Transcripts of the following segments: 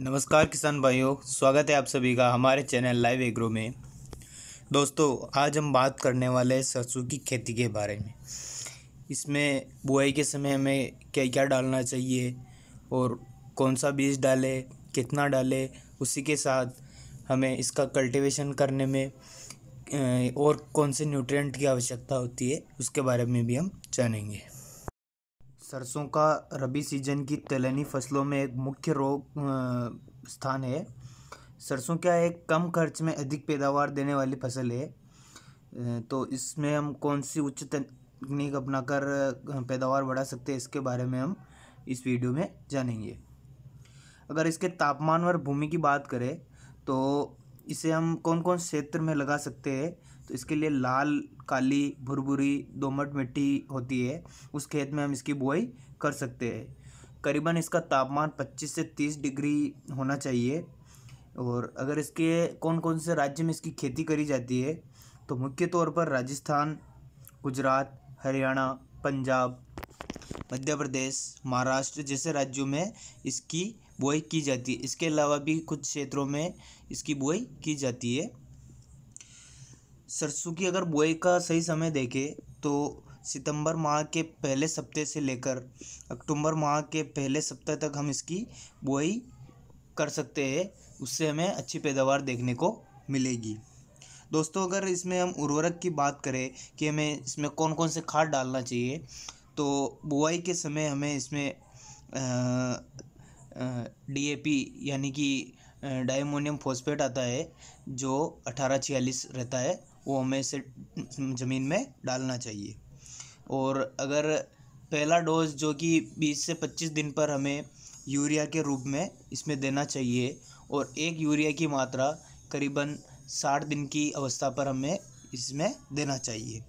नमस्कार किसान भाइयों स्वागत है आप सभी का हमारे चैनल लाइव एग्रो में दोस्तों आज हम बात करने वाले हैं सरसों की खेती के बारे में इसमें बुआई के समय हमें क्या क्या डालना चाहिए और कौन सा बीज डालें कितना डाले उसी के साथ हमें इसका कल्टीवेशन करने में और कौन से न्यूट्रिएंट की आवश्यकता होती है उसके बारे में भी हम जानेंगे सरसों का रबी सीजन की तेलनी फसलों में एक मुख्य रोग स्थान है सरसों क्या एक कम खर्च में अधिक पैदावार देने वाली फसल है तो इसमें हम कौन सी उच्च तकनीक अपनाकर पैदावार बढ़ा सकते हैं इसके बारे में हम इस वीडियो में जानेंगे अगर इसके तापमान और भूमि की बात करें तो इसे हम कौन कौन क्षेत्र में लगा सकते हैं तो इसके लिए लाल काली भुरभुरी दोमट मिट्टी होती है उस खेत में हम इसकी बुआई कर सकते हैं करीबन इसका तापमान 25 से 30 डिग्री होना चाहिए और अगर इसके कौन कौन से राज्य में इसकी खेती करी जाती है तो मुख्य तौर पर राजस्थान गुजरात हरियाणा पंजाब मध्य प्रदेश महाराष्ट्र जैसे राज्यों में इसकी बुआई की जाती है इसके अलावा भी कुछ क्षेत्रों में इसकी बुआई की जाती है सरसों की अगर बुआई का सही समय देखें तो सितंबर माह के पहले सप्ते से लेकर अक्टूबर माह के पहले सप्ताह तक हम इसकी बुआई कर सकते हैं उससे हमें अच्छी पैदावार देखने को मिलेगी दोस्तों अगर इसमें हम उर्वरक की बात करें कि हमें इसमें कौन कौन से खाद डालना चाहिए तो बुआई के समय हमें इसमें डीएपी यानी कि डायमोनियम फॉस्फेट आता है जो अठारह छियालीस रहता है वो हमें इसे ज़मीन में डालना चाहिए और अगर पहला डोज जो कि 20 से 25 दिन पर हमें यूरिया के रूप में इसमें देना चाहिए और एक यूरिया की मात्रा करीबन 60 दिन की अवस्था पर हमें इसमें देना चाहिए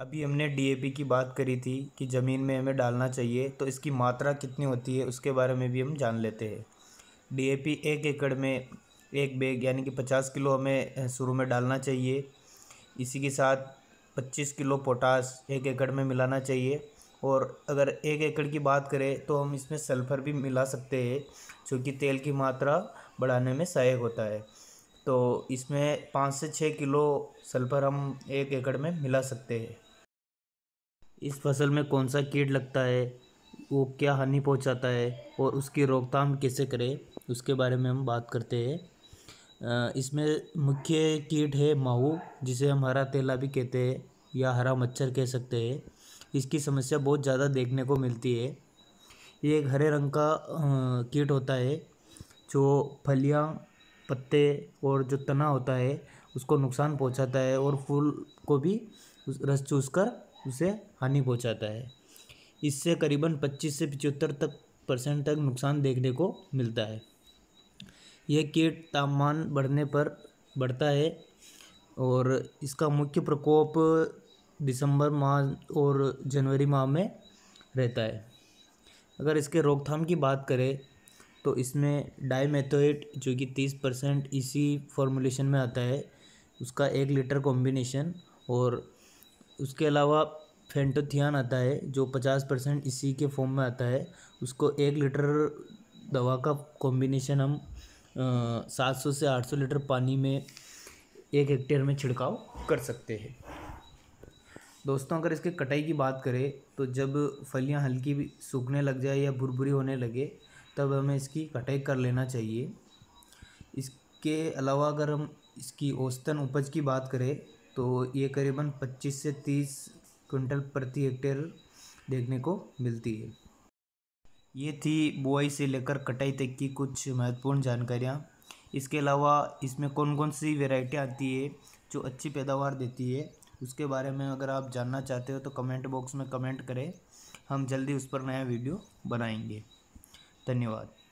अभी हमने डीएपी की बात करी थी कि ज़मीन में हमें डालना चाहिए तो इसकी मात्रा कितनी होती है उसके बारे में भी हम जान लेते हैं डीएपी एक एकड़ में एक बैग यानी कि पचास किलो हमें शुरू में डालना चाहिए इसी के साथ पच्चीस किलो पोटास एक एकड़ में मिलाना चाहिए और अगर एक एकड़ की बात करें तो हम इसमें सल्फ़र भी मिला सकते हैं क्योंकि तेल की मात्रा बढ़ाने में सहायक होता है तो इसमें पाँच से छः किलो सल्फ़र हम एक एकड़ में मिला सकते हैं इस फसल में कौन सा कीट लगता है वो क्या हानि पहुंचाता है और उसकी रोकथाम कैसे करें उसके बारे में हम बात करते हैं इसमें मुख्य कीट है माहू जिसे हम हरा तेला भी कहते हैं या हरा मच्छर कह सकते हैं इसकी समस्या बहुत ज़्यादा देखने को मिलती है ये एक हरे रंग का कीट होता है जो फलियाँ पत्ते और जो तना होता है उसको नुकसान पहुंचाता है और फूल को भी रस चूस कर उसे हानि पहुंचाता है इससे करीबन 25 से पचहत्तर तक परसेंट तक नुकसान देखने को मिलता है यह कीट तापमान बढ़ने पर बढ़ता है और इसका मुख्य प्रकोप दिसंबर माह और जनवरी माह में रहता है अगर इसके रोकथाम की बात करें तो इसमें डाईमेथोएट जो कि तीस परसेंट इसी फॉर्मूलेशन में आता है उसका एक लीटर कॉम्बिनेशन और उसके अलावा फेंटोथियान आता है जो पचास परसेंट इसी के फॉर्म में आता है उसको एक लीटर दवा का कॉम्बिनेशन हम सात सौ से आठ सौ लीटर पानी में एक हेक्टेयर में छिड़काव कर सकते हैं दोस्तों अगर इसके कटाई की बात करें तो जब फलियां हल्की भी सूखने लग जाए या भुरभुरी होने लगे तब हमें इसकी कटाई कर लेना चाहिए इसके अलावा अगर हम इसकी औसतन उपज की बात करें तो ये करीबन 25 से 30 क्विंटल प्रति हेक्टेयर देखने को मिलती है ये थी बुआई से लेकर कटाई तक की कुछ महत्वपूर्ण जानकारियाँ इसके अलावा इसमें कौन कौन सी वेराइटी आती है जो अच्छी पैदावार देती है उसके बारे में अगर आप जानना चाहते हो तो कमेंट बॉक्स में कमेंट करें हम जल्दी उस पर नया वीडियो बनाएंगे धन्यवाद